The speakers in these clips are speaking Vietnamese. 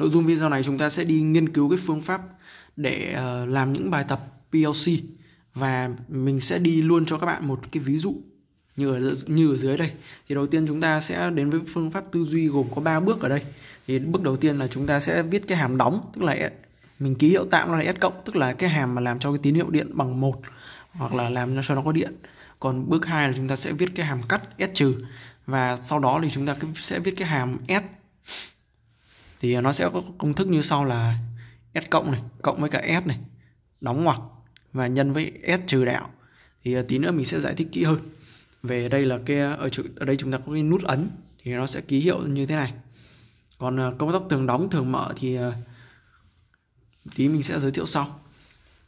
Nội dung video này chúng ta sẽ đi nghiên cứu cái phương pháp để ờ, làm những bài tập PLC và mình sẽ đi luôn cho các bạn một cái ví dụ như ở như ở dưới đây. Thì đầu tiên chúng ta sẽ đến với phương pháp tư duy gồm có 3 bước ở đây. Thì bước đầu tiên là chúng ta sẽ viết cái hàm đóng tức là mình ký hiệu tạm nó là S cộng tức là cái hàm mà làm cho cái tín hiệu điện bằng một hoặc là làm cho nó có điện. Còn bước 2 là chúng ta sẽ viết cái hàm cắt S trừ và sau đó thì chúng ta sẽ viết cái hàm S thì nó sẽ có công thức như sau là s cộng này cộng với cả s này đóng ngoặc và nhân với s trừ đạo thì à, tí nữa mình sẽ giải thích kỹ hơn về đây là cái ở, chữ ở đây chúng ta có cái nút ấn thì nó sẽ ký hiệu như thế này còn à, công tắc tường đóng thường mở thì à, tí mình sẽ giới thiệu sau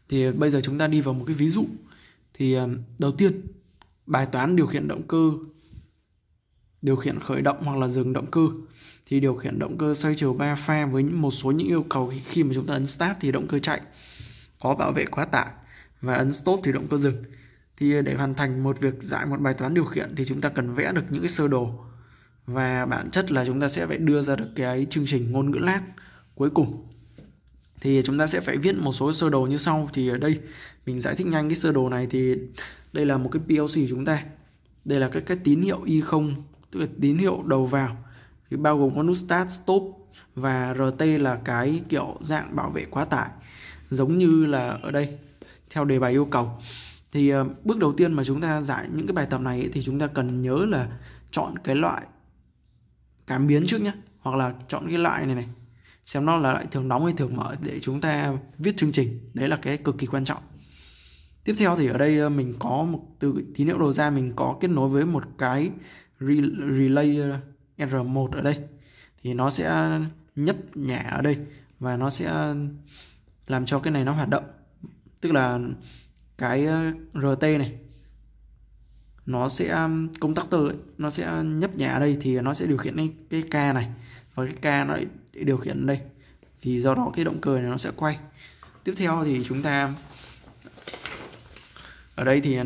thì bây giờ chúng ta đi vào một cái ví dụ thì đầu tiên bài toán điều khiển động cơ điều khiển khởi động hoặc là dừng động cơ thì điều khiển động cơ xoay chiều 3 pha với một số những yêu cầu khi mà chúng ta ấn start thì động cơ chạy có bảo vệ quá tải và ấn stop thì động cơ dừng thì để hoàn thành một việc giải một bài toán điều khiển thì chúng ta cần vẽ được những cái sơ đồ và bản chất là chúng ta sẽ phải đưa ra được cái chương trình ngôn ngữ lát cuối cùng thì chúng ta sẽ phải viết một số sơ đồ như sau thì ở đây mình giải thích nhanh cái sơ đồ này thì đây là một cái PLC của chúng ta đây là cái cái tín hiệu Y0 tức là tín hiệu đầu vào thì bao gồm có nút start stop và rt là cái kiểu dạng bảo vệ quá tải giống như là ở đây theo đề bài yêu cầu thì ờ, bước đầu tiên mà chúng ta giải những cái bài tập này thì chúng ta cần nhớ là chọn cái loại cảm biến trước nhé hoặc là chọn cái loại này này xem nó là loại thường đóng hay thường mở để chúng ta viết chương trình đấy là cái cực kỳ quan trọng tiếp theo thì ở đây ờ, mình có một từ tín hiệu đầu ra mình có kết nối với một cái relay ờ, R1 ở đây thì nó sẽ nhấp nhả ở đây và nó sẽ làm cho cái này nó hoạt động tức là cái uh, RT này nó sẽ công tắc từ ấy, nó sẽ nhấp nhả ở đây thì nó sẽ điều khiển cái, cái ca này và cái ca nó điều khiển ở đây thì do đó cái động cơ này nó sẽ quay tiếp theo thì chúng ta ở đây thì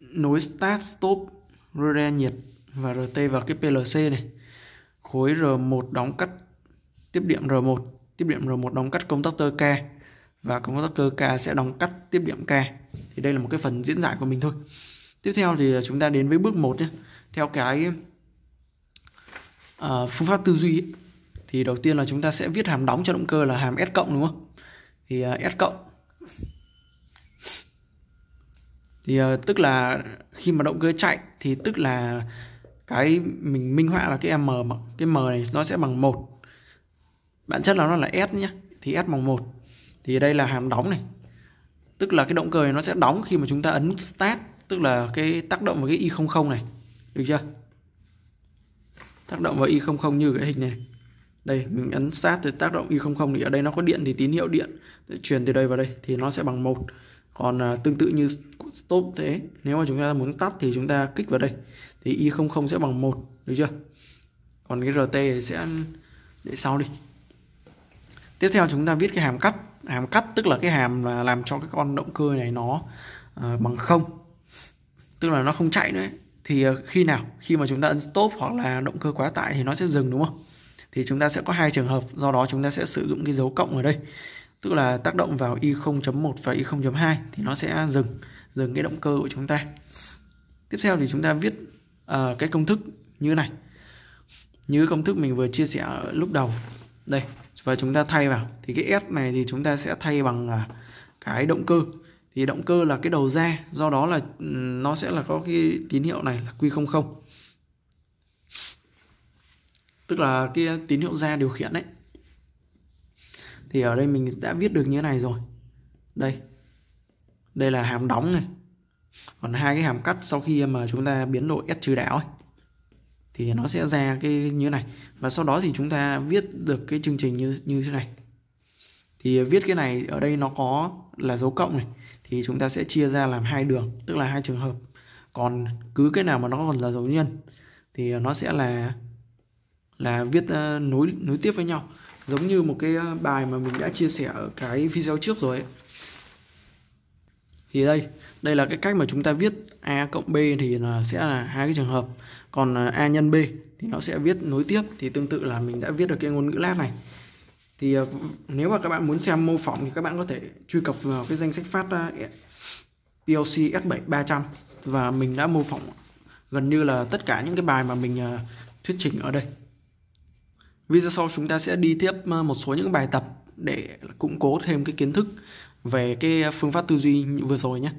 nối start stop rơ nhiệt và rt và cái plc này khối R1 đóng cắt tiếp điểm R1 tiếp điểm R1 đóng cắt công tắc tơ K và công tắc tơ K sẽ đóng cắt tiếp điểm K thì đây là một cái phần diễn giải của mình thôi tiếp theo thì chúng ta đến với bước 1 nhé theo cái uh, phương pháp tư duy ấy, thì đầu tiên là chúng ta sẽ viết hàm đóng cho động cơ là hàm S cộng đúng không thì uh, S cộng thì uh, tức là khi mà động cơ chạy thì tức là cái mình minh họa là cái m cái m này nó sẽ bằng một bản chất là nó là s nhá, thì s bằng một thì đây là hàm đóng này tức là cái động cơ này nó sẽ đóng khi mà chúng ta ấn nút start tức là cái tác động vào cái y 00 này được chưa tác động vào y 00 như cái hình này đây mình ấn start thì tác động y 00 thì ở đây nó có điện thì tín hiệu điện chuyển từ đây vào đây thì nó sẽ bằng một còn à, tương tự như stop thế nếu mà chúng ta muốn tắt thì chúng ta kích vào đây thì y 00 sẽ bằng một được chưa còn cái rt sẽ để sau đi tiếp theo chúng ta viết cái hàm cắt hàm cắt tức là cái hàm là làm cho cái con động cơ này nó uh, bằng không tức là nó không chạy nữa thì ờ, khi nào khi mà chúng ta ấn stop hoặc là động cơ quá tải thì nó sẽ dừng đúng không thì chúng ta sẽ có hai trường hợp do đó chúng ta sẽ sử dụng cái dấu cộng ở đây tức là tác động vào y0.1 và y0.2 thì nó sẽ dừng dừng cái động cơ của chúng ta tiếp theo thì chúng ta viết uh, cái công thức như này như công thức mình vừa chia sẻ lúc đầu đây và chúng ta thay vào thì cái S này thì chúng ta sẽ thay bằng uh, cái động cơ thì động cơ là cái đầu ra do đó là ừ, nó sẽ là có cái tín hiệu này là Q00 tức là cái tín hiệu ra điều khiển đấy thì ở đây mình đã viết được như thế này rồi đây đây là hàm đóng này còn hai cái hàm cắt sau khi mà chúng ta biến đổi s trừ đảo ấy, thì nó sẽ ra cái như này và sau đó thì chúng ta viết được cái chương trình như như thế này thì viết cái này ở đây nó có là dấu cộng này thì chúng ta sẽ chia ra làm hai đường tức là hai trường hợp còn cứ cái nào mà nó còn là dấu nhân thì nó sẽ là là viết ờ, nối nối tiếp với nhau giống như một cái ờ, bài mà mình đã chia sẻ ở cái video trước rồi ấy thì đây đây là cái cách mà chúng ta viết a cộng b thì là sẽ là hai cái trường hợp còn à, a nhân b thì nó sẽ viết nối tiếp thì tương tự là mình đã viết được cái ngôn ngữ lab này thì à, nếu mà các bạn muốn xem mô phỏng thì các bạn có thể truy cập vào cái danh sách phát PLC S7 300 và mình đã mô phỏng gần như là tất cả những cái bài mà mình à, thuyết trình ở đây video sau chúng ta sẽ đi tiếp một số những bài tập để củng cố thêm cái kiến thức về cái phương pháp tư duy vừa rồi nhé